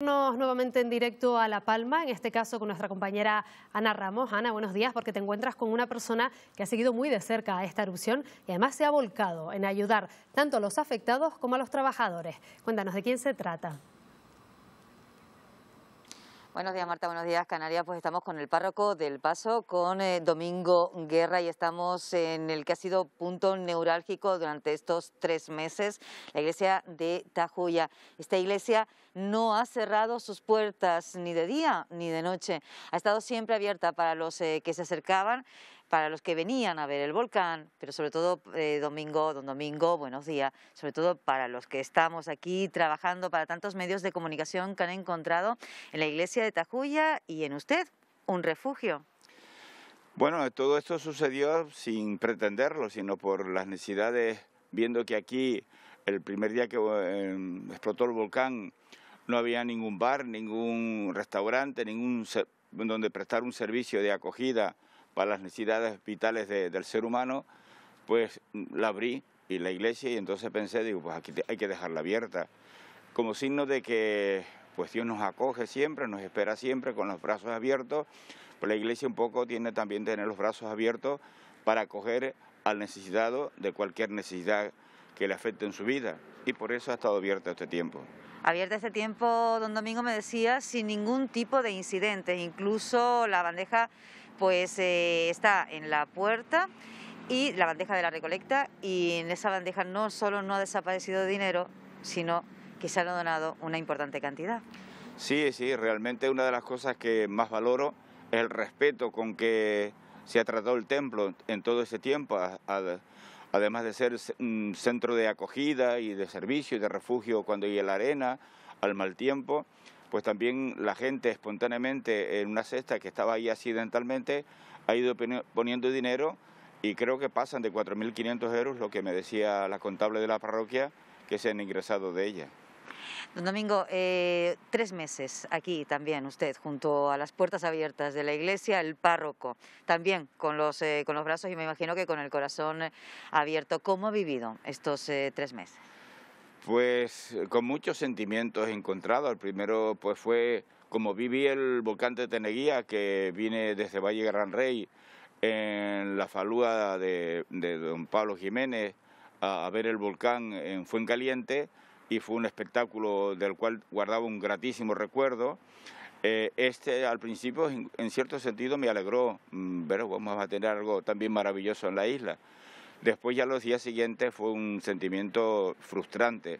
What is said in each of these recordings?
nuevamente en directo a La Palma, en este caso con nuestra compañera Ana Ramos. Ana, buenos días, porque te encuentras con una persona que ha seguido muy de cerca esta erupción y además se ha volcado en ayudar tanto a los afectados como a los trabajadores. Cuéntanos de quién se trata. Buenos días, Marta. Buenos días, Canarias. Pues estamos con el párroco del Paso, con eh, Domingo Guerra, y estamos en el que ha sido punto neurálgico durante estos tres meses, la iglesia de Tajuya. Esta iglesia no ha cerrado sus puertas ni de día ni de noche. Ha estado siempre abierta para los eh, que se acercaban para los que venían a ver el volcán, pero sobre todo eh, domingo, don domingo, buenos días, sobre todo para los que estamos aquí trabajando para tantos medios de comunicación que han encontrado en la iglesia de Tajuya y en usted un refugio. Bueno, todo esto sucedió sin pretenderlo, sino por las necesidades, viendo que aquí el primer día que em, explotó el volcán no había ningún bar, ningún restaurante, ningún donde prestar un servicio de acogida para las necesidades vitales del ser humano, pues la abrí y la iglesia y entonces pensé, digo, pues aquí hay que dejarla abierta, como signo de que pues Dios nos acoge siempre, nos espera siempre con los brazos abiertos, pues la iglesia un poco tiene también tener los brazos abiertos para acoger al necesitado de cualquier necesidad que le afecte en su vida y por eso ha estado abierta este tiempo. Abierta este tiempo, don Domingo me decía, sin ningún tipo de incidente, incluso la bandeja pues eh, está en la puerta y la bandeja de la recolecta y en esa bandeja no solo no ha desaparecido dinero, sino que se ha donado una importante cantidad. Sí, sí, realmente una de las cosas que más valoro es el respeto con que se ha tratado el templo en todo ese tiempo, además de ser un centro de acogida y de servicio y de refugio cuando hay la arena, al mal tiempo pues también la gente espontáneamente en una cesta que estaba ahí accidentalmente ha ido poniendo dinero y creo que pasan de 4.500 euros, lo que me decía la contable de la parroquia, que se han ingresado de ella. Don Domingo, eh, tres meses aquí también usted, junto a las puertas abiertas de la iglesia, el párroco, también con los, eh, con los brazos y me imagino que con el corazón abierto. ¿Cómo ha vivido estos eh, tres meses? Pues eh, con muchos sentimientos encontrados. El primero pues fue como viví el volcán de Teneguía, que viene desde Valle Gran Rey, en la falúa de, don Pablo Jiménez, a, ver el volcán en Fuencaliente, y fue un espectáculo del cual guardaba un gratísimo recuerdo. Eh, este al principio, en, en cierto sentido, me alegró, pero mm, vamos a tener algo también maravilloso en la isla. Después ya los días siguientes fue un sentimiento frustrante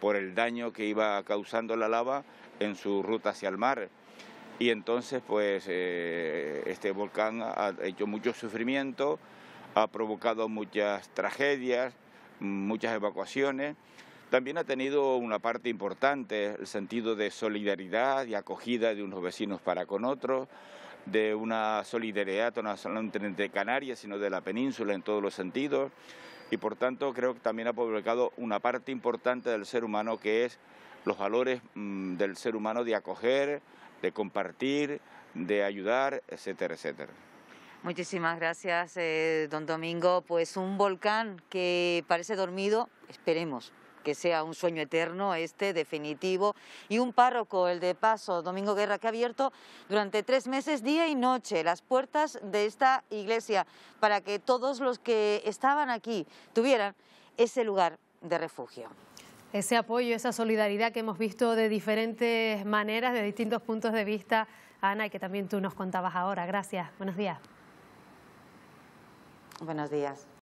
por el daño que iba causando la lava en su ruta hacia el mar. Y entonces pues eh, este volcán ha hecho mucho sufrimiento, ha provocado muchas tragedias, muchas evacuaciones. También ha tenido una parte importante, el sentido de solidaridad y acogida de unos vecinos para con otros, de una solidaridad no solamente de Canarias, sino de la península en todos los sentidos. Y por tanto creo que también ha publicado una parte importante del ser humano que es los valores mm, del ser humano de acoger, de compartir, de ayudar, etcétera, etcétera. Muchísimas gracias, eh, don Domingo. Pues un volcán que parece dormido, esperemos, que sea un sueño eterno, este definitivo, y un párroco, el de Paso, Domingo Guerra, que ha abierto durante tres meses, día y noche, las puertas de esta iglesia para que todos los que estaban aquí tuvieran ese lugar de refugio. Ese apoyo, esa solidaridad que hemos visto de diferentes maneras, de distintos puntos de vista, Ana, y que también tú nos contabas ahora. Gracias. Buenos días. Buenos días.